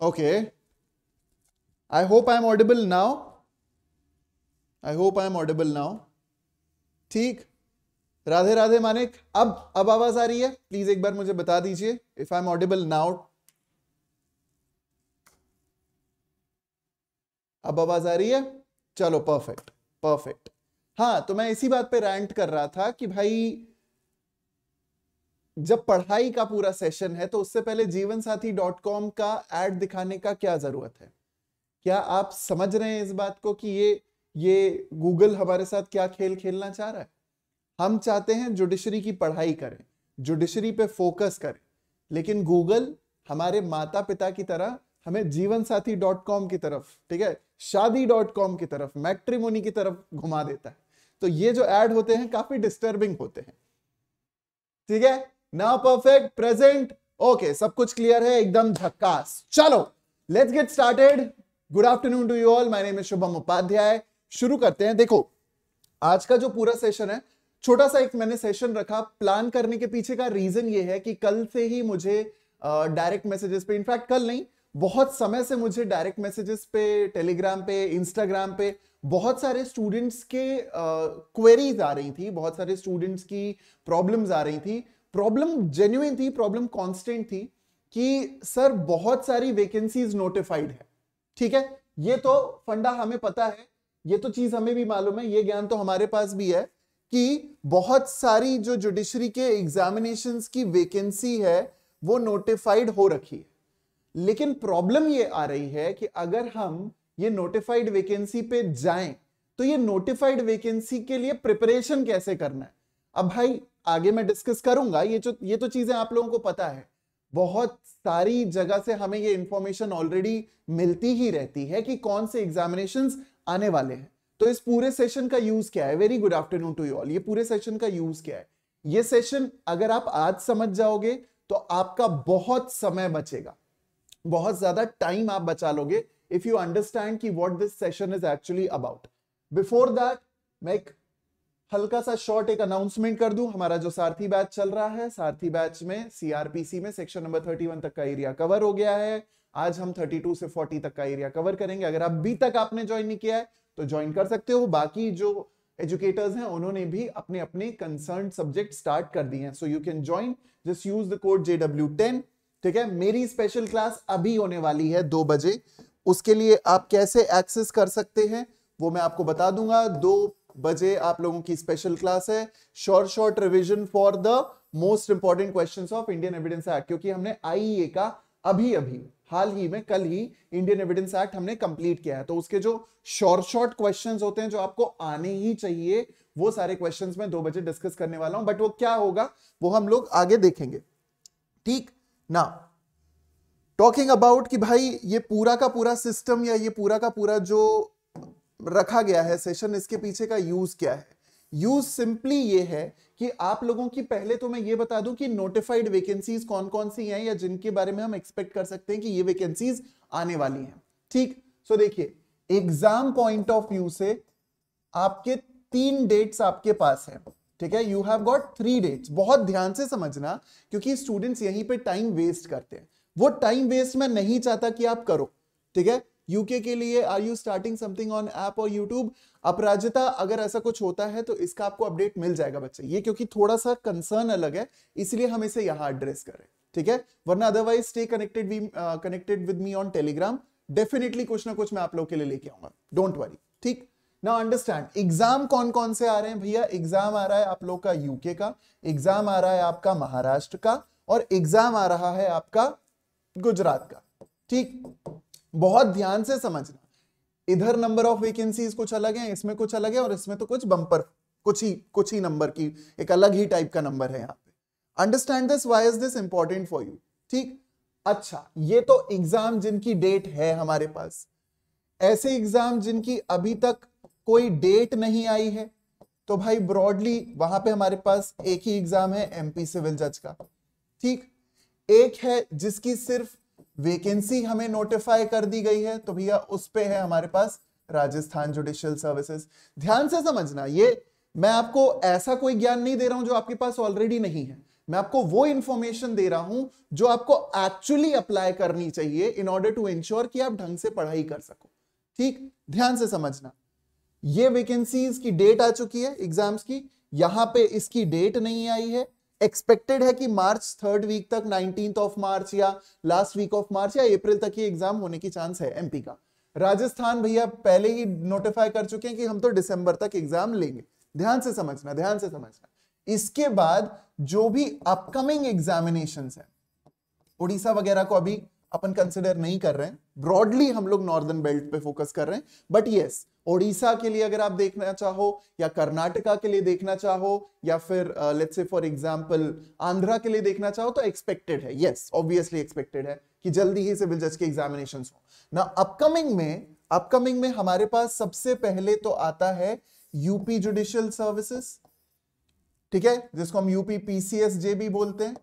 Okay. I hope I am audible now. I hope I am audible now ठीक राधे राधे मानिक अब अब आवाज आ रही है प्लीज एक बार मुझे बता दीजिए if I am audible now अब आवाज आ रही है चलो परफेक्ट परफेक्ट हाँ तो मैं इसी बात पे रैंट कर रहा था कि भाई जब पढ़ाई का पूरा सेशन है तो उससे पहले जीवन साथी डॉट कॉम का एड दिखाने का क्या जरूरत है क्या आप समझ रहे हैं इस बात को कि ये ये गूगल हमारे साथ क्या खेल खेलना चाह रहा है हम चाहते हैं जुडिशरी की पढ़ाई करें जुडिशरी पे फोकस करें लेकिन गूगल हमारे माता पिता की तरह हमें जीवन साथी डॉट कॉम की तरफ ठीक है शादी डॉट कॉम की तरफ मैट्रिमोनी की तरफ घुमा देता है तो ये जो एड होते हैं काफी डिस्टर्बिंग होते हैं ठीक है ना परफेक्ट प्रेजेंट ओके सब कुछ क्लियर है एकदम झक्कास चलो let's get started good afternoon to you all my name is Shubham Upadhyay शुरू करते हैं देखो आज का जो पूरा सेशन है छोटा सा एक मैंने सेशन रखा प्लान करने के पीछे का रीजन ये है कि कल से ही मुझे डायरेक्ट मैसेजेस पे इनफैक्ट कल नहीं बहुत समय से मुझे डायरेक्ट मैसेजेस पे टेलीग्राम पे इंस्टाग्राम पे बहुत सारे स्टूडेंट्स के क्वेरीज uh, आ रही थी बहुत सारे स्टूडेंट्स की प्रॉब्लम्स आ रही थी प्रॉब्लम जेन्यून थी प्रॉब्लम कांस्टेंट थी कि सर बहुत सारी वेकेंसीज नोटिफाइड है ठीक है ये तो फंडा हमें पता है ये तो चीज हमें भी मालूम है ये ज्ञान तो हमारे पास भी है कि बहुत सारी जो जुडिशरी के एग्जामिनेशन की वेकेंसी है वो नोटिफाइड हो रखी है लेकिन प्रॉब्लम ये आ रही है कि अगर हम ये नोटिफाइड वेकेंसी पे जाएं तो ये नोटिफाइड वेकेंसी के लिए प्रिपरेशन कैसे करना है अब भाई आगे मैं डिस्कस करूंगा ये जो ये तो चीजें आप लोगों को पता है बहुत सारी जगह से हमें ये इंफॉर्मेशन ऑलरेडी मिलती ही रहती है कि कौन से एग्जामिनेशन आने वाले हैं तो इस पूरे सेशन का यूज क्या है very good afternoon to you all ये पूरे सेशन का यूज क्या है ये सेशन अगर आप आज समझ जाओगे तो आपका बहुत समय बचेगा बहुत ज्यादा टाइम आप बचा लोगे इफ यू अंडरस्टैंड कि what this session is actually about before that मैं एक हल्का सा शॉर्ट एक अनाउंसमेंट कर दूं हमारा जो सारथी बैच चल रहा है सारथी बैच में सीआरपीसी में सेक्शन नंबर 31 तक का एरिया कवर हो गया है आज हम 32 से 40 तक का एरिया कवर करेंगे अगर अभी तक आपने ज्वाइन नहीं किया है तो ज्वाइन कर सकते हो बाकी जो एजुकेटर्स हैं उन्होंने भी अपने अपने कंसर्न सब्जेक्ट स्टार्ट कर दिए हैं so you can join just use the code JW ten ठीक है मेरी स्पेशल क्लास अभी होने वाली है दो बजे उसके लिए आप कैसे एक्सेस कर सकते हैं वो मैं आपको बता दूंगा दो बजे आप लोगों की स्पेशल क्लास है short short revision for the most important question of Indian Evidence Act क्योंकि हमने आई e का अभी अभी हाल ही में कल ही इंडियन एविडेंस एक्ट हमने कंप्लीट किया है तो उसके जो शॉर्ट शॉर्ट क्वेश्चंस होते हैं जो आपको आने ही चाहिए वो सारे क्वेश्चंस में दो बजे डिस्कस करने वाला हूं बट वो क्या होगा वो हम लोग आगे देखेंगे ठीक ना टॉकिंग अबाउट कि भाई ये पूरा का पूरा सिस्टम या ये पूरा का पूरा जो रखा गया है सेशन इसके पीछे का यूज क्या है यूज सिंपली ये है कि आप लोगों की पहले तो मैं ये बता दूं कि नोटिफाइड वैकेंसीज कौन कौन सी हैं या जिनके बारे में हम एक्सपेक्ट कर सकते हैं कि ये वैकेंसीज आने वाली हैं ठीक सो देखिए एग्जाम पॉइंट ऑफ व्यू से आपके तीन डेट्स आपके पास है ठीक है you have got three dates बहुत ध्यान से समझना क्योंकि स्टूडेंट्स यहीं पे टाइम वेस्ट करते हैं वो टाइम वेस्ट मैं नहीं चाहता कि आप करो ठीक है यूके के लिए are you starting something on app और यूट्यूब अपराजिता अगर ऐसा कुछ होता है तो इसका आपको अपडेट मिल जाएगा बच्चे ये क्योंकि थोड़ा सा कंसर्न अलग है इसलिए हम इसे यहाँ एड्रेस करें ठीक है वरना otherwise stay connected connected with me on Telegram definitely कुछ ना कुछ मैं आप लोग के लिए लेके आऊंगा डोंट वरी ठीक ना अंडरस्टैंड एग्जाम कौन कौन से आ रहे हैं भैया एग्जाम आ रहा है आप लोग का यूके का एग्जाम आ रहा है आपका महाराष्ट्र का और एग्जाम आ रहा है आपका गुजरात का ठीक बहुत ध्यान से समझना इधर नंबर ऑफ वेकेंसीज कुछ अलग है इसमें कुछ अलग है और इसमें तो कुछ बंपर कुछ ही कुछ ही नंबर की एक अलग ही टाइप का नंबर है यहाँ पे understand this why is this important for you ठीक अच्छा ये तो एग्जाम जिनकी डेट है हमारे पास ऐसे एग्जाम जिनकी अभी तक कोई डेट नहीं आई है तो भाई ब्रॉडली वहां पे हमारे पास एक ही एग्जाम है एमपी सिविल जज का ठीक एक है जिसकी सिर्फ वेकेंसी हमें नोटिफाई कर दी गई है तो भैया उस पर है हमारे पास राजस्थान जुडिशियल सर्विसेज ध्यान से समझना ये मैं आपको ऐसा कोई ज्ञान नहीं दे रहा हूं जो आपके पास ऑलरेडी नहीं है मैं आपको वो इंफॉर्मेशन दे रहा हूं जो आपको एक्चुअली अप्लाई करनी चाहिए इन ऑर्डर टू इंश्योर कि आप ढंग से पढ़ाई कर सको ठीक ध्यान से समझना ये वेकेंसीज की डेट आ चुकी है एग्जाम्स की यहां पे इसकी डेट नहीं आई है एक्सपेक्टेड है कि मार्च थर्ड वीक तक नाइनटीन ऑफ मार्च या लास्ट वीक ऑफ मार्च या अप्रैल तक ही एग्जाम होने की चांस है एमपी का राजस्थान भैया पहले ही नोटिफाई कर चुके हैं कि हम तो दिसंबर तक एग्जाम लेंगे ध्यान से समझना ध्यान से समझना इसके बाद जो भी अपकमिंग एग्जामिनेशन है उड़ीसा वगैरह को अभी अपन कंसिडर नहीं कर रहे हैं ब्रॉडली हम लोग नॉर्दर्न बेल्ट पे फोकस कर रहे हैं बट यस ओडिशा के लिए अगर आप देखना चाहो या कर्नाटका के लिए देखना चाहो या फिर let's say for example Andhra के लिए देखना चाहो तो एक्सपेक्टेड है यस ऑब्वियसली एक्सपेक्टेड है कि जल्दी ही सिविल जज के एग्जामिनेशन हो ना अपकमिंग में अपकमिंग में हमारे पास सबसे पहले तो आता है यूपी जुडिशियल सर्विसेस ठीक है जिसको हम यूपी पीसीएस भी बोलते हैं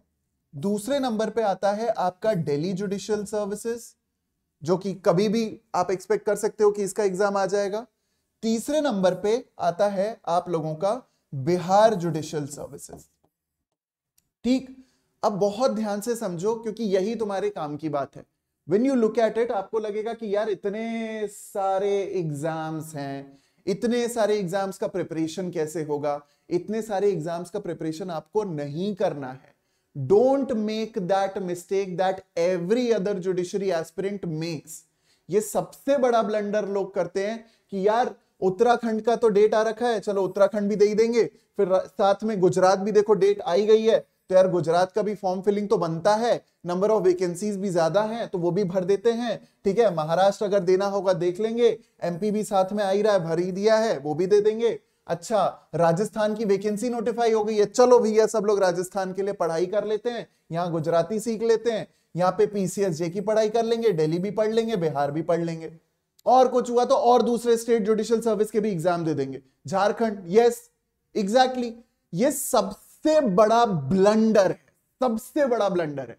दूसरे नंबर पे आता है आपका डेली जुडिशियल सर्विसेज जो कि कभी भी आप एक्सपेक्ट कर सकते हो कि इसका एग्जाम आ जाएगा तीसरे नंबर पे आता है आप लोगों का बिहार जुडिशियल सर्विसेज ठीक अब बहुत ध्यान से समझो क्योंकि यही तुम्हारे काम की बात है when you look at it आपको लगेगा कि यार इतने सारे एग्जाम्स हैं इतने सारे एग्जाम्स का प्रिपरेशन कैसे होगा इतने सारे एग्जाम्स का प्रिपरेशन आपको नहीं करना है don't make that mistake that every other judiciary aspirant makes ये सबसे बड़ा ब्लंडर लोग करते हैं कि यार उत्तराखंड का तो डेट आ रखा है चलो उत्तराखंड भी दे ही देंगे फिर साथ में गुजरात भी देखो डेट आई गई है तो यार गुजरात का भी फॉर्म फिलिंग तो बनता है नंबर ऑफ वैकेंसीज भी ज्यादा है तो वो भी भर देते हैं ठीक है महाराष्ट्र अगर देना होगा देख लेंगे एमपी भी साथ में आई रहा है भर ही दिया है वो भी दे देंगे अच्छा राजस्थान की वैकेंसी नोटिफाई हो गई है चलो भैया सब लोग राजस्थान के लिए पढ़ाई कर लेते हैं यहाँ गुजराती सीख लेते हैं यहाँ पे पीसीएसजे की पढ़ाई कर लेंगे दिल्ली भी पढ़ लेंगे बिहार भी पढ़ लेंगे और कुछ हुआ तो और दूसरे स्टेट जुडिशियल सर्विस के भी एग्जाम दे देंगे झारखंड यस एग्जैक्टली ये सबसे बड़ा ब्लंडर है सबसे बड़ा ब्लंडर है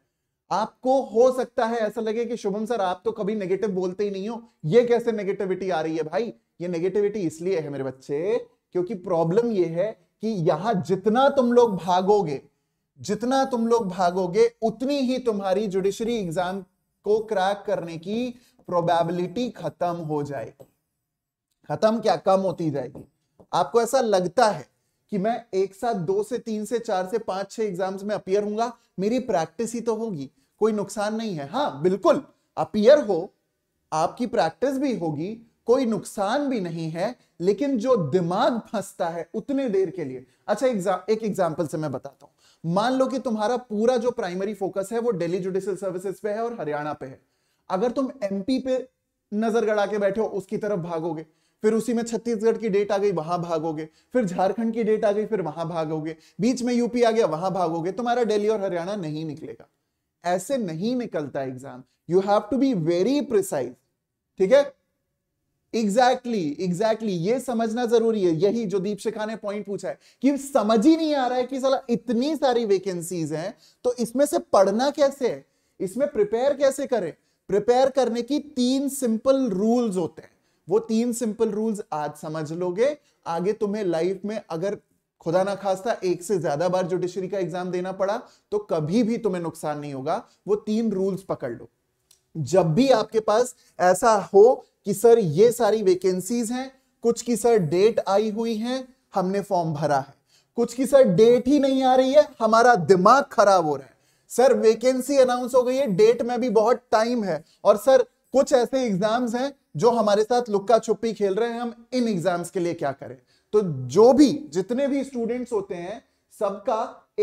आपको हो सकता है ऐसा लगे कि शुभम सर आप तो कभी नेगेटिव बोलते ही नहीं हो ये कैसे नेगेटिविटी आ रही है भाई ये नेगेटिविटी इसलिए है मेरे बच्चे क्योंकि प्रॉब्लम यह है कि यहां जितना तुम लोग भागोगे जितना तुम लोग भागोगे उतनी ही तुम्हारी जुडिशरी एग्जाम को क्रैक करने की प्रोबेबिलिटी खत्म हो जाएगी खत्म क्या कम होती जाएगी आपको ऐसा लगता है कि मैं एक साथ दो से तीन से चार से पांच छह एग्जाम्स में अपियर हूंगा मेरी प्रैक्टिस ही तो होगी कोई नुकसान नहीं है हाँ बिल्कुल अपियर हो आपकी प्रैक्टिस भी होगी कोई नुकसान भी नहीं है लेकिन जो दिमाग फंसता है उतने देर के लिए अच्छा एक एग्जाम्पल से मैं बताता हूं मान लो कि तुम्हारा पूरा जो प्राइमरी फोकस है वो डेली जुडिशियल सर्विसेज पे है और हरियाणा पे है अगर तुम एमपी पे नजर गड़ा के बैठे हो उसकी तरफ भागोगे फिर उसी में छत्तीसगढ़ की डेट आ गई वहां भागोगे फिर झारखंड की डेट आ गई फिर वहां भागोगे बीच में यूपी आ गया वहां भागोगे तुम्हारा दिल्ली और हरियाणा नहीं निकलेगा ऐसे नहीं निकलता exam you have to be very precise ठीक है एग्जैक्टली exactly, एग्जैक्टली exactly, ये समझना जरूरी है यही जो दीप शिखा ने पॉइंट पूछा है कि समझ ही नहीं आ रहा है कि साला इतनी सारी वेकेंसीज हैं तो इसमें से पढ़ना कैसे है इसमें प्रिपेयर कैसे करें प्रिपेयर करने की तीन सिंपल रूल्स होते हैं वो तीन सिंपल रूल्स आज समझ लोगे आगे तुम्हें लाइफ में अगर खुदा ना खास्ता एक से ज्यादा बार जुडिशरी का एग्जाम देना पड़ा तो कभी भी तुम्हें नुकसान नहीं होगा वो तीन रूल्स पकड़ लो जब भी आपके पास ऐसा हो कि सर ये सारी वैकेंसीज हैं कुछ की सर डेट आई हुई है हमने फॉर्म भरा है कुछ की सर डेट ही नहीं आ रही है हमारा दिमाग खराब हो रहा है सर वैकेंसी अनाउंस हो गई है डेट में भी बहुत टाइम है और सर कुछ ऐसे एग्जाम्स हैं जो हमारे साथ लुक्का छुपी खेल रहे हैं हम इन एग्जाम्स के लिए क्या करें तो जो भी जितने भी स्टूडेंट्स होते हैं सबका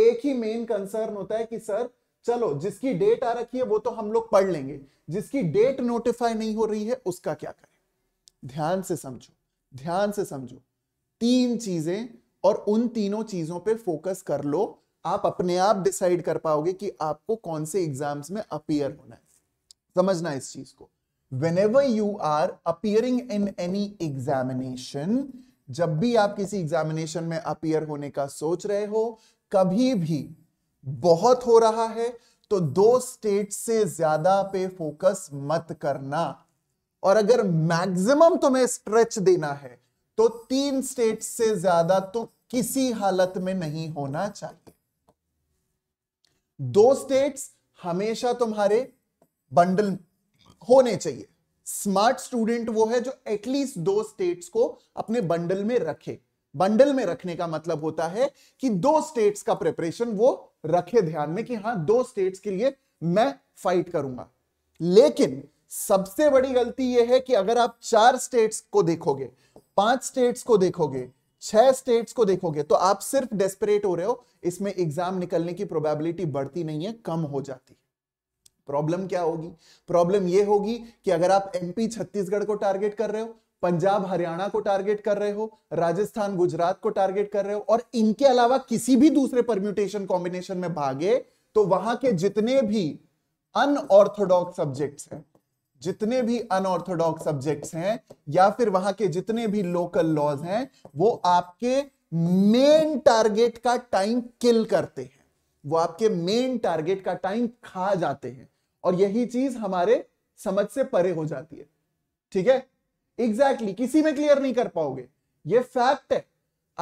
एक ही मेन कंसर्न होता है कि सर चलो जिसकी डेट आ रखी है वो तो हम लोग पढ़ लेंगे जिसकी डेट नोटिफाई नहीं हो रही है उसका क्या करें ध्यान से समझो ध्यान से समझो तीन चीजें और उन तीनों चीजों पे फोकस कर लो आप अपने आप डिसाइड कर पाओगे कि आपको कौन से एग्जाम्स में अपियर होना है समझना इस चीज को whenever you are appearing in any examination जब भी आप किसी एग्जामिनेशन में अपियर होने का सोच रहे हो कभी भी बहुत हो रहा है तो दो स्टेट से ज्यादा पे फोकस मत करना और अगर मैक्सिमम तुम्हें स्ट्रेच देना है तो तीन स्टेट से ज्यादा तो किसी हालत में नहीं होना चाहिए दो स्टेट्स हमेशा तुम्हारे बंडल होने चाहिए स्मार्ट स्टूडेंट वो है जो एटलीस्ट दो स्टेट्स को अपने बंडल में रखे बंडल में रखने का मतलब होता है कि दो स्टेट्स का प्रिपरेशन वो रखे ध्यान में कि हाँ दो स्टेट्स के लिए मैं फाइट करूंगा लेकिन सबसे बड़ी गलती ये है कि अगर आप चार स्टेट्स को देखोगे पांच स्टेट्स को देखोगे छह स्टेट्स को देखोगे तो आप सिर्फ डेस्परेट हो रहे हो इसमें एग्जाम निकलने की प्रोबेबिलिटी बढ़ती नहीं है कम हो जाती प्रॉब्लम क्या होगी प्रॉब्लम यह होगी कि अगर आप एमपी छत्तीसगढ़ को टारगेट कर रहे हो पंजाब हरियाणा को टारगेट कर रहे हो राजस्थान गुजरात को टारगेट कर रहे हो और इनके अलावा किसी भी दूसरे परम्यूटेशन कॉम्बिनेशन में भागे तो वहां के जितने भी अनऑर्थोडॉक्स सब्जेक्ट्स हैं जितने भी अनऑर्थोडॉक्स सब्जेक्ट्स हैं या फिर वहां के जितने भी लोकल लॉज हैं वो आपके मेन टारगेट का टाइम किल करते हैं वो आपके मेन टारगेट का टाइम खा जाते हैं और यही चीज हमारे समझ से परे हो जाती है ठीक है एग्जैक्टली exactly, किसी में क्लियर नहीं कर पाओगे ये फैक्ट है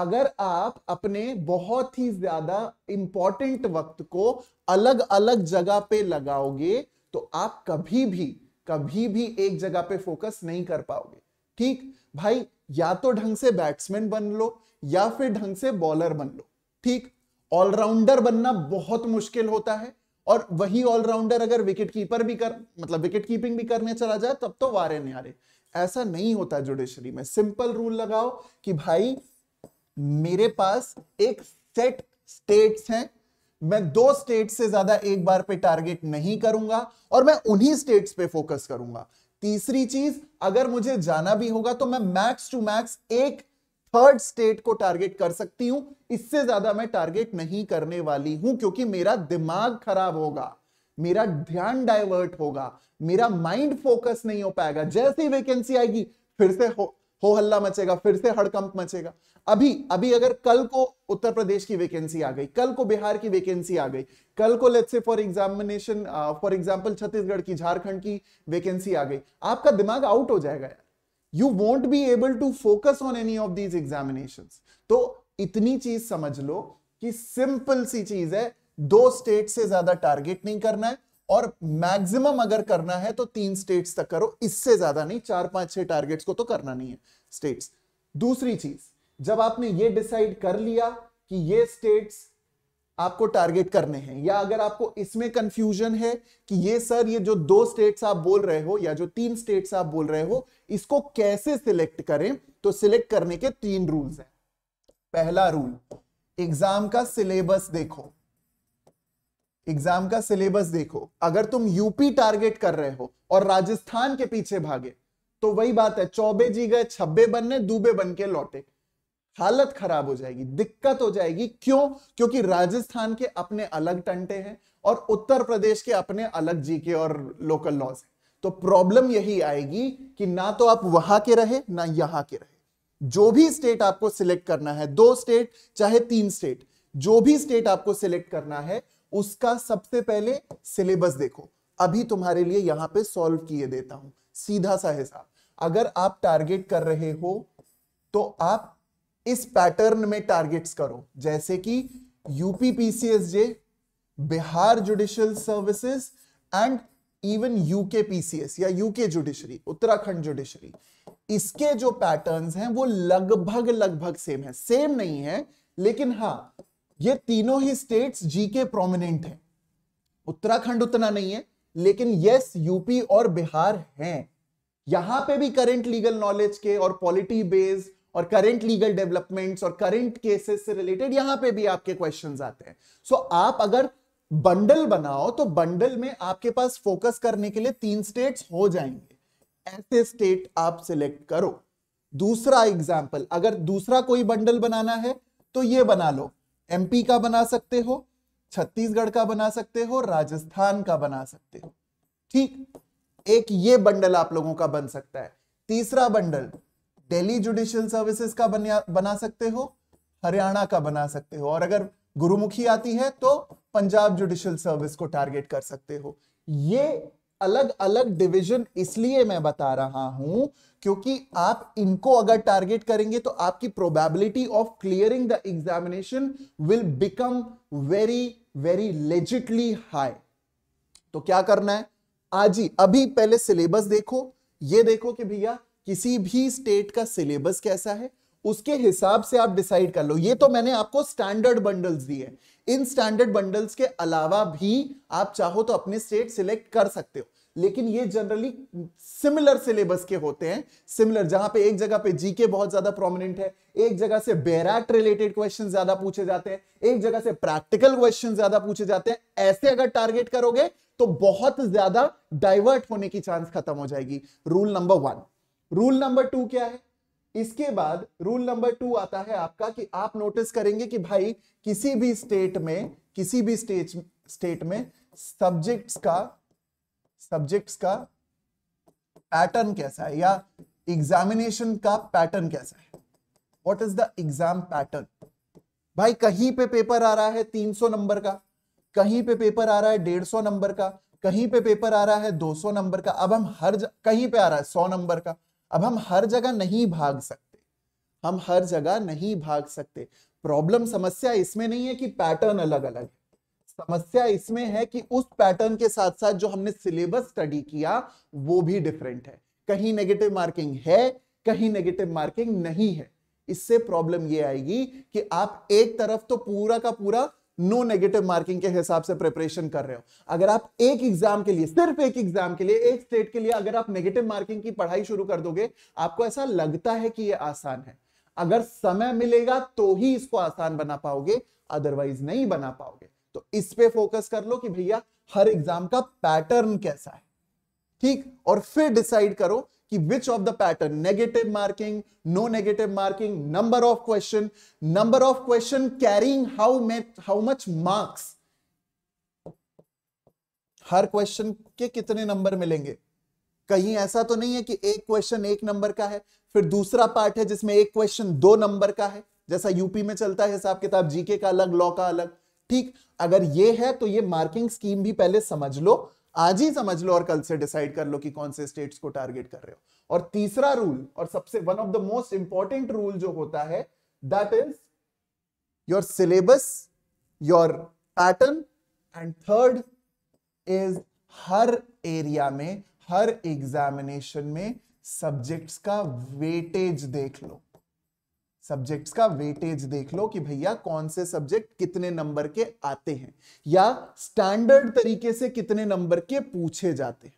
अगर आप अपने बहुत ही ज्यादा इंपॉर्टेंट वक्त को अलग अलग जगह पे लगाओगे तो आप कभी भी कभी भी एक जगह पे फोकस नहीं कर पाओगे ठीक भाई या तो ढंग से बैट्समैन बन लो या फिर ढंग से बॉलर बन लो ठीक ऑलराउंडर बनना बहुत मुश्किल होता है और वही ऑलराउंडर अगर विकेट कीपर भी कर मतलब विकेट कीपिंग भी करने चला जाए तब तो वारे नहीं आ रहे ऐसा नहीं होता जुडिशरी में सिंपल रूल लगाओ कि भाई मेरे पास एक सेट स्टेट्स हैं मैं दो स्टेट से ज्यादा एक बार पे टारगेट नहीं करूंगा और मैं उन्हीं स्टेट्स पे फोकस करूंगा तीसरी चीज अगर मुझे जाना भी होगा तो मैं मैक्स टू मैक्स एक थर्ड स्टेट को टारगेट कर सकती हूं इससे ज्यादा मैं टारगेट नहीं करने वाली हूं क्योंकि मेरा दिमाग खराब होगा मेरा ध्यान डाइवर्ट होगा मेरा माइंड फोकस नहीं हो पाएगा जैसे ही वैकेंसी आएगी फिर से हो, हो हल्ला मचेगा फिर से हड़कंप मचेगा अभी अभी अगर कल को उत्तर प्रदेश की वैकेंसी आ गई कल को बिहार की वैकेंसी आ गई कल को let's say for examination for example Chhattisgarh की झारखंड की वैकेंसी आ गई आपका दिमाग आउट हो जाएगा यार you won't be able to focus on any of these examination तो इतनी चीज समझ लो कि सिंपल सी चीज है दो स्टेट से ज्यादा टारगेट नहीं करना है और मैक्सिमम अगर करना है तो तीन स्टेट्स तक करो इससे ज्यादा नहीं चार पांच छह टारगेट्स को तो करना नहीं है स्टेट्स दूसरी चीज जब आपने ये डिसाइड कर लिया कि ये स्टेट्स आपको टारगेट करने हैं या अगर आपको इसमें कंफ्यूजन है कि ये सर ये जो दो स्टेट्स आप बोल रहे हो या जो तीन स्टेट्स आप बोल रहे हो इसको कैसे सिलेक्ट करें तो सिलेक्ट करने के तीन रूल्स हैं पहला रूल एग्जाम का सिलेबस देखो एग्जाम का सिलेबस देखो अगर तुम यूपी टारगेट कर रहे हो और राजस्थान के पीछे भागे तो वही बात है चौबे जी गए छब्बे बनने दूबे बन के लौटे हालत खराब हो जाएगी दिक्कत हो जाएगी क्यों क्योंकि राजस्थान के अपने अलग टंटे हैं और उत्तर प्रदेश के अपने अलग जीके और लोकल लॉज हैं तो प्रॉब्लम यही आएगी कि ना तो आप वहां के रहे ना यहां के रहे जो भी स्टेट आपको सिलेक्ट करना है दो स्टेट चाहे तीन स्टेट जो भी स्टेट आपको सिलेक्ट करना है उसका सबसे पहले सिलेबस देखो अभी तुम्हारे लिए यहां पे सॉल्व किए देता हूं सीधा सा हिसाब अगर आप टारगेट कर रहे हो तो आप इस पैटर्न में टारगेट्स करो जैसे कि UP PCSJ Bihar judicial services and even UK PCS या यूके जुडिशरी उत्तराखंड जुडिशरी इसके जो पैटर्न्स हैं वो लगभग लगभग सेम है सेम नहीं है लेकिन हाँ ये तीनों ही स्टेट्स जीके प्रोमिनेंट हैं उत्तराखंड उतना नहीं है लेकिन यस यूपी और बिहार हैं यहां पे भी करंट लीगल नॉलेज के और पॉलिटी बेस्ड और करंट लीगल डेवलपमेंट्स और करंट केसेस से रिलेटेड यहां पे भी आपके क्वेश्चंस आते हैं सो so, आप अगर बंडल बनाओ तो बंडल में आपके पास फोकस करने के लिए तीन स्टेट्स हो जाएंगे ऐसे स्टेट आप सिलेक्ट करो दूसरा एग्जाम्पल अगर दूसरा कोई बंडल बनाना है तो ये बना लो एमपी का बना सकते हो छत्तीसगढ़ का बना सकते हो राजस्थान का बना सकते हो ठीक एक ये बंडल आप लोगों का बन सकता है तीसरा बंडल दिल्ली जुडिशियल सर्विसेज का बना सकते हो हरियाणा का बना सकते हो और अगर गुरुमुखी आती है तो पंजाब जुडिशियल सर्विस को टारगेट कर सकते हो ये अलग अलग डिवीजन इसलिए मैं बता रहा हूं क्योंकि आप इनको अगर टारगेट करेंगे तो आपकी probability of clearing the examination will become very very legitly high तो क्या करना है आज ही अभी पहले सिलेबस देखो ये देखो कि भैया किसी भी स्टेट का सिलेबस कैसा है उसके हिसाब से आप डिसाइड कर लो ये तो मैंने आपको स्टैंडर्ड बंडल्स दिए इन स्टैंडर्ड बंडल्स के अलावा भी आप चाहो तो अपने स्टेट सिलेक्ट कर सकते हो लेकिन ये जनरली सिमिलर सिलेबस के होते हैं सिमिलर जहां पे एक जगह पे जीके बहुत ज्यादा प्रोमिनेंट है एक जगह से बैराट रिलेटेड क्वेश्चन ज्यादा पूछे जाते हैं एक जगह से प्रैक्टिकल क्वेश्चन ज्यादा पूछे जाते हैं ऐसे अगर टारगेट करोगे तो बहुत ज्यादा डाइवर्ट होने की चांस खत्म हो जाएगी rule number one rule number two क्या है इसके बाद रूल नंबर टू आता है आपका कि आप नोटिस करेंगे कि भाई किसी भी स्टेट में किसी भी स्टेट स्टेट में सब्जेक्ट्स का सब्जेक्ट्स का पैटर्न कैसा है या एग्जामिनेशन का पैटर्न कैसा है what is the exam pattern भाई कहीं पे पेपर आ रहा है 300 नंबर का कहीं पे पेपर आ रहा है 150 नंबर का कहीं पे पेपर आ रहा है 200 नंबर का अब हम हर ज... कहीं पे आ रहा है 100 नंबर का अब हम हर जगह नहीं भाग सकते हम हर जगह नहीं भाग सकते प्रॉब्लम समस्या इसमें नहीं है कि पैटर्न अलग अलग है समस्या इसमें है कि उस पैटर्न के साथ साथ जो हमने सिलेबस स्टडी किया वो भी डिफरेंट है कहीं नेगेटिव मार्किंग है कहीं नेगेटिव मार्किंग नहीं है इससे प्रॉब्लम ये आएगी कि आप एक तरफ तो पूरा का पूरा नो नेगेटिव मार्किंग के हिसाब से प्रिपरेशन कर रहे हो अगर आप एक एग्जाम के लिए सिर्फ एक एग्जाम के लिए एक स्टेट के लिए अगर आप नेगेटिव मार्किंग की पढ़ाई शुरू कर दोगे आपको ऐसा लगता है कि ये आसान है अगर समय मिलेगा तो ही इसको आसान बना पाओगे अदरवाइज नहीं बना पाओगे तो इस पे फोकस कर लो कि भैया हर एग्जाम का पैटर्न कैसा है ठीक और फिर डिसाइड करो कि which of the pattern negative marking no negative marking number of question number of question carrying how mate how much marks हर क्वेश्चन के कितने नंबर मिलेंगे कहीं ऐसा तो नहीं है कि एक क्वेश्चन एक नंबर का है फिर दूसरा पार्ट है जिसमें एक क्वेश्चन दो नंबर का है जैसा यूपी में चलता है हिसाब किताब जीके का अलग लॉ का अलग ठीक अगर ये है तो ये मार्किंग स्कीम भी पहले समझ लो आज ही समझ लो और कल से डिसाइड कर लो कि कौन से स्टेट्स को टारगेट कर रहे हो और तीसरा रूल और सबसे one of the most important rule जो होता है that is your syllabus your pattern and third is हर एरिया में हर एग्जामिनेशन में सब्जेक्ट्स का वेटेज देख लो सब्जेक्ट्स का वेटेज देख लो कि भैया कौन से सब्जेक्ट कितने नंबर के आते हैं या स्टैंडर्ड तरीके से कितने नंबर के पूछे जाते हैं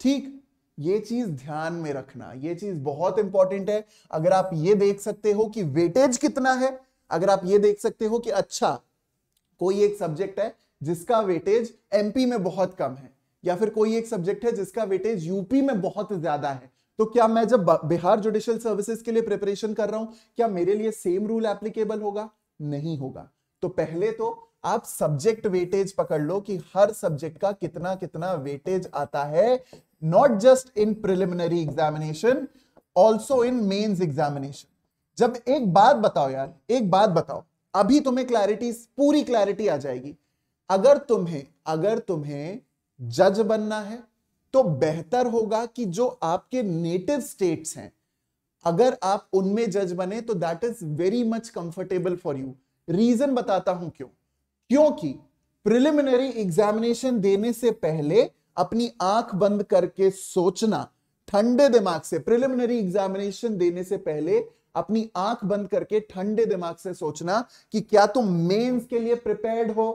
ठीक ये चीज ध्यान में रखना ये चीज बहुत इंपॉर्टेंट है अगर आप ये देख सकते हो कि वेटेज कितना है अगर आप ये देख सकते हो कि अच्छा कोई एक सब्जेक्ट है जिसका वेटेज एमपी में बहुत कम है या फिर कोई एक सब्जेक्ट है जिसका वेटेज यूपी में बहुत ज्यादा है तो क्या मैं जब बिहार जुडिशियल सर्विसेज के लिए प्रिपरेशन कर रहा हूं क्या मेरे लिए सेम रूल एप्लीकेबल होगा नहीं होगा तो पहले तो आप सब्जेक्ट वेटेज पकड़ लो कि हर सब्जेक्ट का कितना कितना वेटेज आता है not just in preliminary examination also in mains examination जब एक बात बताओ यार एक बात बताओ अभी तुम्हें क्लैरिटी पूरी क्लैरिटी आ जाएगी अगर तुम्हें अगर तुम्हें जज बनना है तो बेहतर होगा कि जो आपके नेटिव स्टेट्स हैं अगर आप उनमें जज बने तो that is very much comfortable for you reason बताता हूं क्यों क्योंकि प्रिलिमिनरी एग्जामिनेशन देने से पहले अपनी आंख बंद करके सोचना ठंडे दिमाग से प्रिलिमिनरी एग्जामिनेशन देने से पहले अपनी आंख बंद करके ठंडे दिमाग से सोचना कि क्या तुम मेंस के लिए प्रिपेयर्ड हो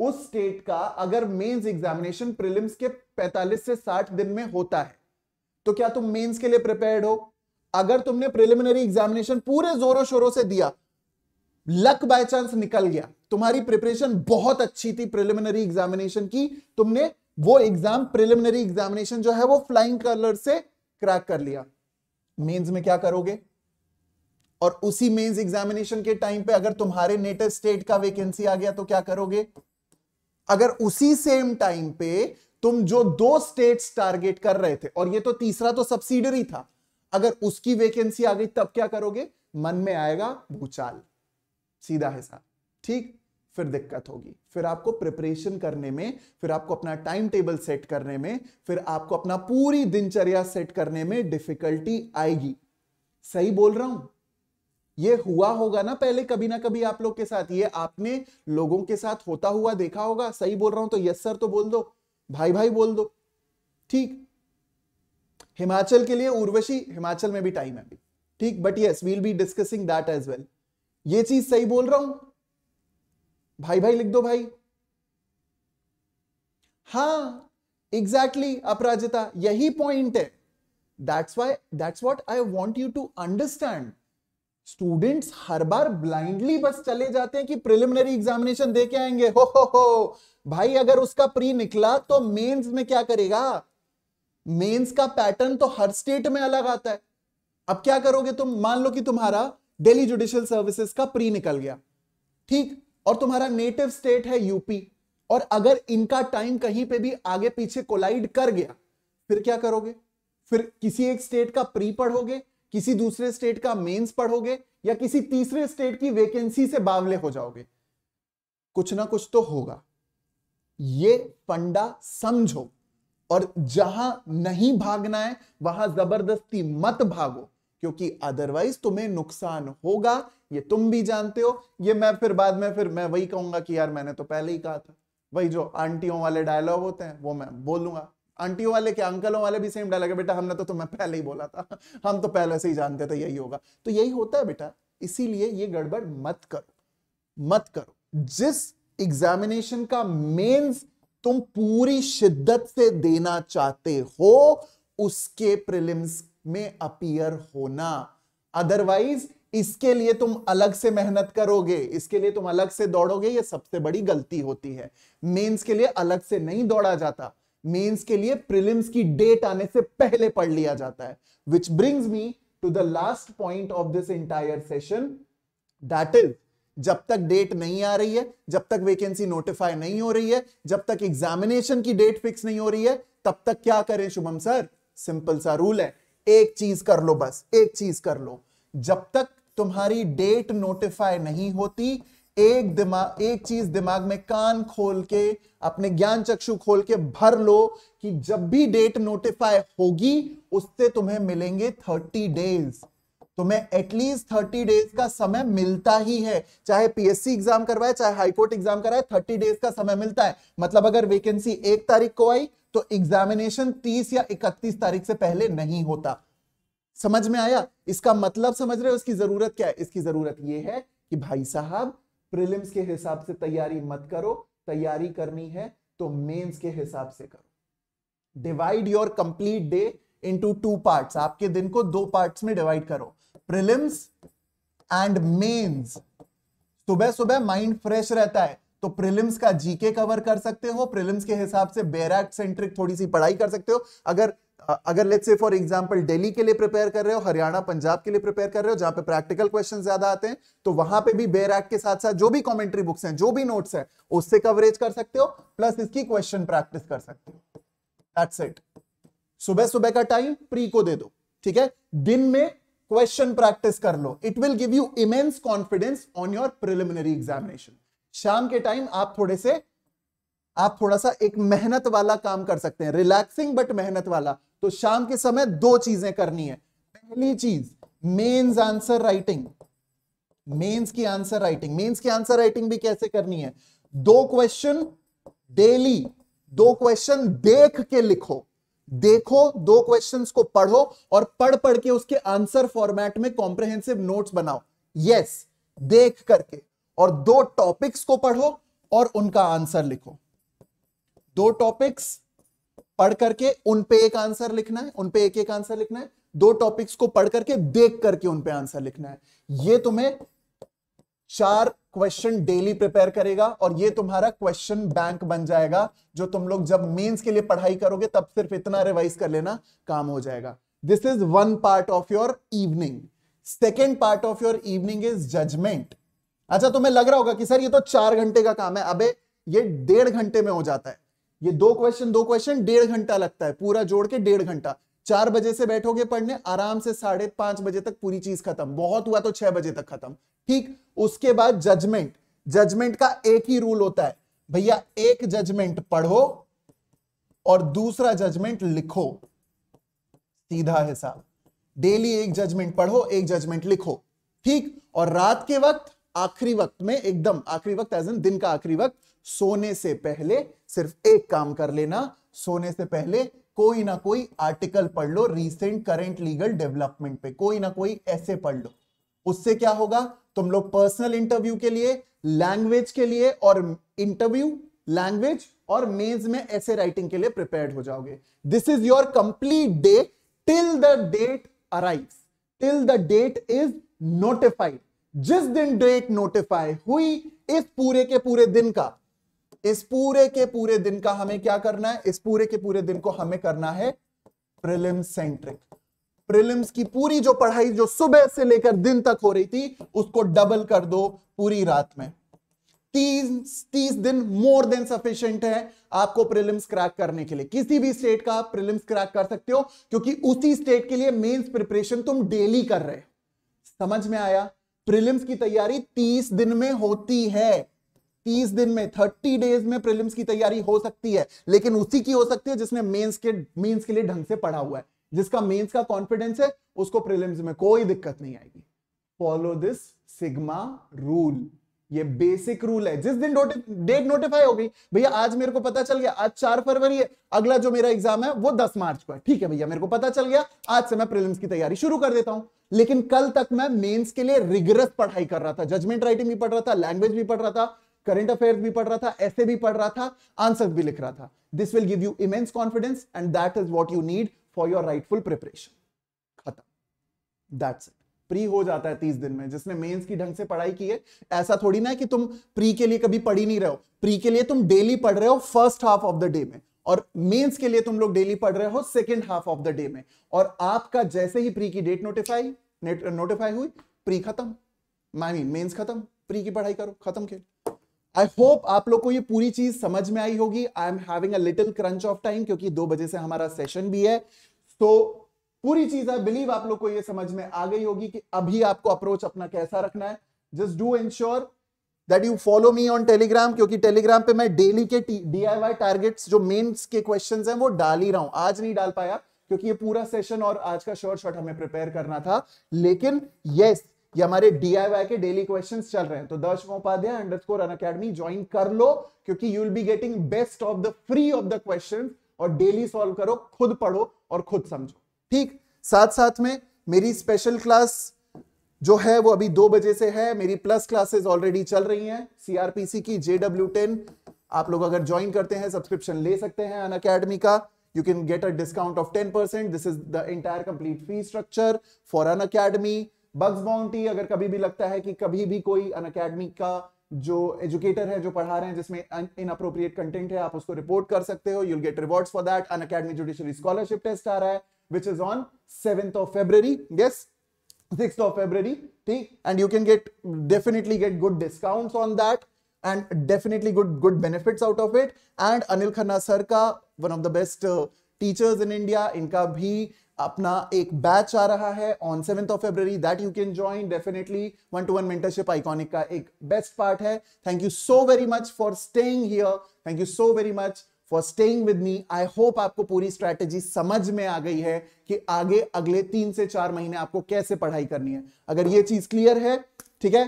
उस स्टेट का अगर मेंस एग्जामिनेशन प्रीलिम्स के 45 से 60 दिन में होता है तो क्या तुम मेंस के लिए प्रिपेयर्ड हो अगर तुमने प्रिलिमिनरी एग्जामिनेशन पूरे जोरों शोरों से दिया लक बाय चांस निकल गया तुम्हारी प्रिपरेशन बहुत अच्छी थी प्रिलिमिनरी एग्जामिनेशन की तुमने वो एग्जाम प्रिलिमिनरी एग्जामिनेशन जो है वो फ्लाइंग कलर से क्रैक कर लिया मेंस में क्या करोगे और उसी मेंस एग्जामिनेशन के टाइम पे अगर तुम्हारे नेटिव स्टेट का वैकेंसी आ गया तो क्या करोगे अगर उसी सेम टाइम पे तुम जो दो स्टेट्स टारगेट कर रहे थे और ये तो तीसरा तो सब्सिडरी था अगर उसकी वैकेंसी आ गई तब क्या करोगे मन में आएगा भूचाल सीधा हिसाब ठीक फिर दिक्कत होगी फिर आपको प्रिपरेशन करने में फिर आपको अपना टाइम टेबल सेट करने में फिर आपको अपना पूरी दिनचर्या सेट करने में डिफिकल्टी आएगी सही बोल रहा हूं ये हुआ होगा ना पहले कभी ना कभी आप लोग के साथ ये आपने लोगों के साथ होता हुआ देखा होगा सही बोल रहा हूं तो यस सर तो बोल दो भाई भाई बोल दो ठीक हिमाचल के लिए उर्वशी हिमाचल में भी टाइम है ठीक but yes we'll be discussing that as well ये चीज सही बोल रहा हूं भाई भाई लिख दो भाई हाँ एग्जैक्टली exactly, अपराजिता यही पॉइंट है that's why that's what I want you to understand students हर बार ब्लाइंडली बस चले जाते हैं कि प्रिलिमिनरी एग्जामिनेशन दे के आएंगे हो हो हो भाई अगर उसका प्री निकला तो मेंस में क्या करेगा मेंस का पैटर्न तो हर स्टेट में अलग आता है अब क्या करोगे तुम मान लो कि तुम्हारा दिल्ली जुडिशियल सर्विसेज का प्री निकल गया ठीक और तुम्हारा नेटिव स्टेट है यूपी और अगर इनका टाइम कहीं पे भी आगे पीछे कोलाइड कर गया फिर क्या करोगे फिर किसी एक स्टेट का प्री पढ़ोगे किसी दूसरे स्टेट का मेंस पढ़ोगे या किसी तीसरे स्टेट की वैकेंसी से बावले हो जाओगे कुछ ना कुछ तो होगा ये फंडा समझो और जहां नहीं भागना है वहां जबरदस्ती मत भागो क्योंकि अदरवाइज तुम्हें नुकसान होगा ये तुम भी जानते हो ये मैं फिर बाद में फिर मैं वही कहूंगा कि यार मैंने तो पहले ही कहा था वही जो आंटियों वाले डायलॉग होते हैं वो मैं बोलूंगा आंटियों वाले के अंकलों वाले भी सेम डायलॉग है बेटा हमने तो तुम्हें पहले ही बोला था हम तो पहले से ही जानते थे यही होगा तो यही होता है बेटा इसीलिए ये गड़बड़ मत करो मत करो जिस एग्जामिनेशन का मेंस तुम पूरी शिद्दत से देना चाहते हो उसके प्रिलिम्स में अपियर होना अदरवाइज इसके लिए तुम अलग से मेहनत करोगे इसके लिए तुम अलग से दौड़ोगे ये सबसे बड़ी गलती होती है मेंस के लिए अलग से नहीं दौड़ा जाता मेंस के लिए प्रिलिम्स की डेट आने से पहले पढ़ लिया जाता है which brings me to the last point of this entire session that is जब तक डेट नहीं आ रही है जब तक वेकेंसी नोटिफाई नहीं हो रही है जब तक एग्जामिनेशन की डेट फिक्स नहीं हो रही है तब तक क्या करें शुभम सर सिंपल सा रूल है एक चीज कर लो बस एक चीज कर लो जब तक तुम्हारी डेट नोटिफाई नहीं होती एक दिमाग एक चीज दिमाग में कान खोल के अपने ज्ञान चक्षु खोल के भर लो कि जब भी डेट नोटिफाई होगी उससे तुम्हें मिलेंगे थर्टी डेज तुम्हें एटलीस्ट थर्टी डेज का समय मिलता ही है चाहे पीएससी एग्जाम करवाए चाहे हाईकोर्ट एग्जाम कराए थर्टी डेज का समय मिलता है मतलब अगर वैकेंसी एक तारीख को आई तो एग्जामिनेशन तीस या इकतीस तारीख से पहले नहीं होता समझ में आया इसका मतलब समझ रहे हो इसकी जरूरत क्या है इसकी जरूरत यह है कि भाई साहब प्रीलिम्स के हिसाब से तैयारी मत करो तैयारी करनी है तो मेंस के हिसाब से करो divide your complete day into two parts आपके दिन को दो पार्ट्स में डिवाइड करो प्रीलिम्स एंड मेंस सुबह सुबह माइंड फ्रेश रहता है तो प्रिलिम्स का जीके कवर कर सकते हो प्रिलिम्स के हिसाब से बैरैक सेंट्रिक थोड़ी सी पढ़ाई कर सकते हो अगर अगर let's say for example Delhi के लिए प्रिपेयर कर रहे हो हरियाणा पंजाब के लिए प्रिपेयर कर रहे हो जहां पे प्रैक्टिकल क्वेश्चन ज्यादा आते हैं तो वहां पे भी बेर एक्ट के साथ साथ जो भी कमेंट्री बुक्स हैं जो भी नोट्स हैं उससे कवरेज कर सकते हो प्लस इसकी क्वेश्चन प्रैक्टिस कर सकते हो दैट्स इट सुबह सुबह का टाइम प्री को दे दो ठीक है दिन में क्वेश्चन प्रैक्टिस कर लो it will give you immense confidence on your preliminary examination शाम के टाइम आप थोड़े से आप थोड़ा सा एक मेहनत वाला काम कर सकते हैं रिलैक्सिंग बट मेहनत वाला तो शाम के समय दो चीजें करनी है पहली चीज मेन्स आंसर राइटिंग मेन्स की आंसर राइटिंग मेन्स की आंसर राइटिंग भी कैसे करनी है दो क्वेश्चन डेली दो क्वेश्चन देख के लिखो देखो दो क्वेश्चंस को पढ़ो और पढ़ पढ़ के उसके आंसर फॉर्मेट में कॉम्प्रेहेंसिव नोट्स बनाओ यस yes, देख करके और दो टॉपिक्स को पढ़ो और उनका आंसर लिखो दो टॉपिक्स पढ़ करके उन पे एक आंसर लिखना है उन पे एक एक आंसर लिखना है दो टॉपिक्स को पढ़ करके देख करके उन पे आंसर लिखना है ये तुम्हें चार क्वेश्चन डेली प्रिपेयर करेगा और ये तुम्हारा क्वेश्चन बैंक बन जाएगा जो तुम लोग जब मेंस के लिए पढ़ाई करोगे तब सिर्फ इतना रिवाइज कर लेना काम हो जाएगा this is one part of your evening second part of your evening is judgement अच्छा तुम्हें लग रहा होगा कि सर ये तो चार घंटे का काम है अबे ये डेढ़ घंटे में हो जाता है ये दो क्वेश्चन दो क्वेश्चन डेढ़ घंटा लगता है पूरा जोड़ के डेढ़ घंटा चार बजे से बैठोगे पढ़ने आराम से साढ़े पांच बजे तक पूरी चीज खत्म बहुत हुआ तो छह बजे तक खत्म ठीक उसके बाद जजमेंट जजमेंट का एक ही रूल होता है भैया एक जजमेंट पढ़ो और दूसरा जजमेंट लिखो सीधा हिसाब डेली एक जजमेंट पढ़ो एक जजमेंट लिखो ठीक और रात के वक्त आखिरी वक्त में एकदम आखिरी वक्त एज एन दिन का आखिरी वक्त सोने से पहले सिर्फ एक काम कर लेना सोने से पहले कोई ना कोई आर्टिकल पढ़ लो रीसेंट करेंट लीगल डेवलपमेंट पे कोई ना कोई ऐसे पढ़ लो उससे क्या होगा तुम लोग पर्सनल इंटरव्यू के लिए लैंग्वेज के लिए और इंटरव्यू लैंग्वेज और मेज में ऐसे राइटिंग के लिए प्रिपेयर हो जाओगे this is your complete day till the date arrive till the date is notified जिस दिन डेट नोटिफाई हुई इस पूरे के पूरे दिन का इस पूरे के पूरे दिन का हमें क्या करना है इस पूरे के पूरे दिन को हमें करना है प्रिलिम सेंट्रिक प्रिलिम्स की पूरी जो पढ़ाई जो सुबह से लेकर दिन तक हो रही थी उसको डबल कर दो पूरी रात में तीस तीस दिन मोर देन सफिशियंट है आपको प्रिलिम्स क्रैक करने के लिए किसी भी स्टेट का आप प्रिलिम्स क्रैक कर सकते हो क्योंकि उसी स्टेट के लिए मेंस प्रिपरेशन तुम डेली कर रहे समझ में आया प्रिलिम्स की तैयारी तीस दिन में होती है तीस दिन में थर्टी डेज में प्रिलिम्स की तैयारी हो सकती है लेकिन उसी की हो सकती है जिसने मेंस के मेंस के लिए ढंग से पढ़ा हुआ है जिसका मेंस का कॉन्फिडेंस है उसको प्रिलिम्स में कोई दिक्कत नहीं आएगी फॉलो दिस सिग्मा रूल ये बेसिक रूल है जिस दिन डेट नोटिफाई हो गई भैया आज मेरे को पता चल गया आज चार फरवरी है अगला जो मेरा एग्जाम है वो दस मार्च को है ठीक है भैया मेरे को पता चल गया आज से मैं प्रिलिम्स की तैयारी शुरू कर देता हूं लेकिन कल तक मैं मेंस के लिए रिगरस पढ़ाई कर रहा था जजमेंट राइटिंग भी पढ़ रहा था लैंग्वेज भी पढ़ रहा था करंट अफेयर्स भी पढ़ रहा था ऐसे भी पढ़ रहा था आंसर भी लिख रहा था this will give you immense confidence and that is what you need for your rightful preparation खत्म दैट्स इट प्री हो जाता है तीस दिन में जिसने मेंस की ढंग से पढ़ाई की है ऐसा थोड़ी ना है कि तुम प्री के लिए कभी पढ़ी नहीं रहे हो प्री के लिए तुम डेली पढ़ रहे हो first half of the day में और मेंस के लिए तुम लोग डेली पढ़ रहे हो second half of the day में और आपका जैसे ही प्री की डेट नोटिफाई नोटिफाई uh, हुई प्री खत्म आई मीन मेंस खत्म प्री की पढ़ाई करो खत्म खेल आई होप आप लोग को ये पूरी चीज समझ में आई होगी I am having a little crunch of time क्योंकि दो बजे से हमारा सेशन भी है तो पूरी चीज आई बिलीव आप लोग को ये समझ में आ गई होगी कि अभी आपको अप्रोच अपना कैसा रखना है just do ensure that you follow me on Telegram क्योंकि टेलीग्राम पे मैं डेली के डी आई टारगेट्स जो मेन्स के क्वेश्चन हैं वो डाल ही रहा हूं आज नहीं डाल पाया क्योंकि ये पूरा सेशन और आज का शॉर्ट शॉर्ट हमें प्रिपेयर करना था लेकिन यस ये हमारे डीआईवाई के डेली क्वेश्चंस चल रहे हैं तो Darsh Upadhyay underscore Unacademy join कर लो क्योंकि you will be getting best of the free of the question और डेली सॉल्व करो खुद पढ़ो और खुद समझो ठीक साथ साथ में मेरी स्पेशल क्लास जो है वो अभी दो बजे से है मेरी प्लस क्लासेस ऑलरेडी चल रही हैं सीआरपीसी की जेडब्ल्यू टेन आप लोग अगर ज्वाइन करते हैं सब्सक्रिप्शन ले सकते हैं अन अकेडमी का you can get a discount of 10%. This is the entire complete fee structure for an academy. Bugs bounty अगर कभी भी लगता है कि कभी भी कोई अन अकेडमी का जो एजुकेटर है जो पढ़ा रहे हैं जिसमें इन अप्रोप्रिएट कंटेंट है आप उसको रिपोर्ट कर सकते हो you'll get rewards for that Unacademy judiciary scholarship test आ रहा है which is on seventh of February yes of February ठीक and you can get definitely get good discount on that and definitely good good benefits out of it and anil khanna sir ka one of the best uh, teachers in india inka bhi अपना एक batch आ रहा है on seventh of February that you can join definitely one to one mentorship iconic का एक best part है thank you so very much for staying here thank you so very much for staying with me I hope आपको पूरी strategy समझ में आ गई है कि आगे अगले तीन से चार महीने आपको कैसे पढ़ाई करनी है अगर ये चीज क्लियर है ठीक है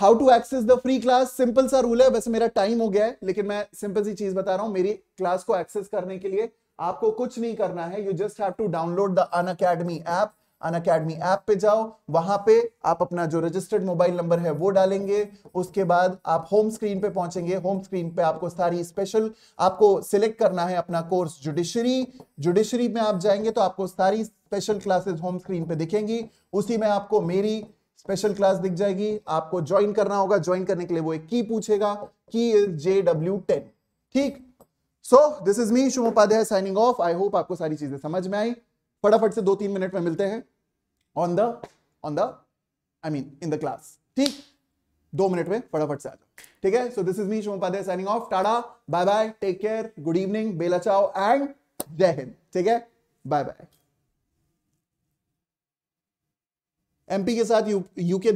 how to access the free class simple सा रूल है वैसे मेरा टाइम हो गया है लेकिन मैं सिंपल सी चीज बता रहा हूं मेरी क्लास को एक्सेस करने के लिए आपको कुछ नहीं करना है you just have to download the Unacademy app Unacademy app पे जाओ वहां पे आप अपना जो रजिस्टर्ड मोबाइल नंबर है वो डालेंगे उसके बाद आप होम स्क्रीन पे पहुंचेंगे होम स्क्रीन पे आपको सारी स्पेशल आपको सिलेक्ट करना है अपना कोर्स जुडिशरी जुडिशरी में आप जाएंगे तो आपको सारी स्पेशल क्लासेस होम स्क्रीन पे दिखेंगी उसी में आपको मेरी स्पेशल क्लास दिख जाएगी आपको ज्वाइन करना होगा ज्वाइन करने के लिए वो एक की पूछेगा की इज जे डब्ल्यू टेन ठीक so this is me Shubh Upadhyay signing off I hope आपको सारी चीजें समझ में आई फटाफट से दो तीन मिनट में मिलते हैं on the on the I mean in the class ठीक दो मिनट में फटाफट से आ जाओ ठीक है so this is me Shubh Upadhyay signing off tata bye bye take care good evening bella ciao and जय हिंद ठीक है बाय बाय एमपी के साथ यूके